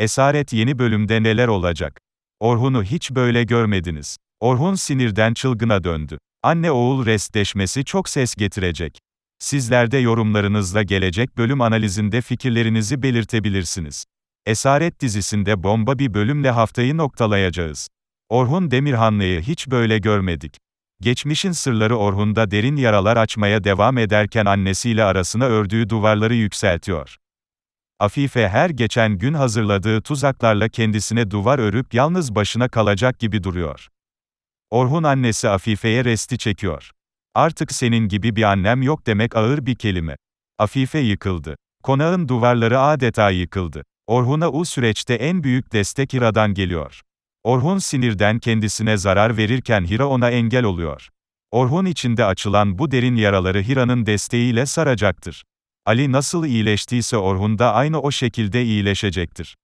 Esaret yeni bölümde neler olacak? Orhun'u hiç böyle görmediniz. Orhun sinirden çılgına döndü. Anne oğul restleşmesi çok ses getirecek. Sizler de yorumlarınızla gelecek bölüm analizinde fikirlerinizi belirtebilirsiniz. Esaret dizisinde bomba bir bölümle haftayı noktalayacağız. Orhun Demirhanlı'yı hiç böyle görmedik. Geçmişin sırları Orhun'da derin yaralar açmaya devam ederken annesiyle arasına ördüğü duvarları yükseltiyor. Afife her geçen gün hazırladığı tuzaklarla kendisine duvar örüp yalnız başına kalacak gibi duruyor. Orhun annesi Afife'ye resti çekiyor. Artık senin gibi bir annem yok demek ağır bir kelime. Afife yıkıldı. Konağın duvarları adeta yıkıldı. Orhun'a o süreçte en büyük destek Hira'dan geliyor. Orhun sinirden kendisine zarar verirken Hira ona engel oluyor. Orhun içinde açılan bu derin yaraları Hira'nın desteğiyle saracaktır. Ali nasıl iyileştiyse Orhun da aynı o şekilde iyileşecektir.